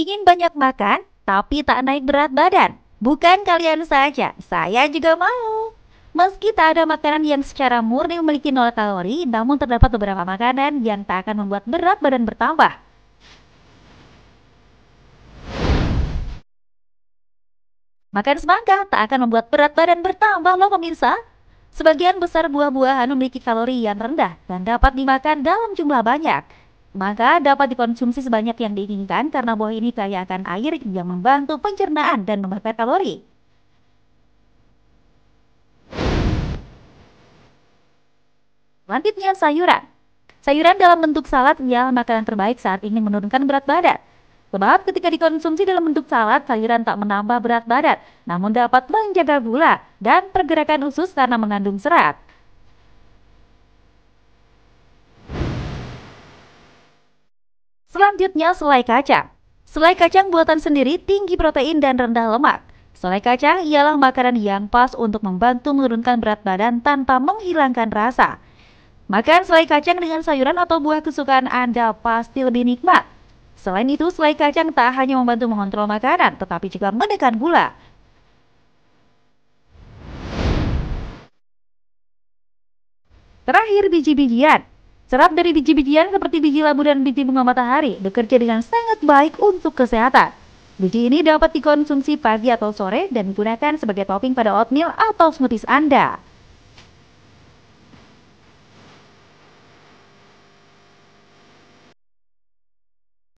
Ingin banyak makan, tapi tak naik berat badan? Bukan kalian saja, saya juga mau. Meski tak ada makanan yang secara murni memiliki nol kalori, namun terdapat beberapa makanan yang tak akan membuat berat badan bertambah. Makan semangka tak akan membuat berat badan bertambah loh pemirsa. Sebagian besar buah-buahan memiliki kalori yang rendah dan dapat dimakan dalam jumlah banyak maka dapat dikonsumsi sebanyak yang diinginkan karena buah ini kaya akan air yang membantu pencernaan dan membakar kalori. Selanjutnya sayuran. Sayuran dalam bentuk salad ialah makanan terbaik saat ingin menurunkan berat badan. Sebab ketika dikonsumsi dalam bentuk salad, sayuran tak menambah berat badan, namun dapat menjaga gula dan pergerakan usus karena mengandung serat. Selanjutnya selai kacang. Selai kacang buatan sendiri tinggi protein dan rendah lemak. Selai kacang ialah makanan yang pas untuk membantu menurunkan berat badan tanpa menghilangkan rasa. Makan selai kacang dengan sayuran atau buah kesukaan Anda pasti lebih nikmat. Selain itu, selai kacang tak hanya membantu mengontrol makanan, tetapi juga menekan gula. Terakhir, biji-bijian. Serap dari biji-bijian seperti biji labu dan biji bunga matahari bekerja dengan sangat baik untuk kesehatan. Biji ini dapat dikonsumsi pagi atau sore dan digunakan sebagai topping pada oatmeal atau smoothies Anda.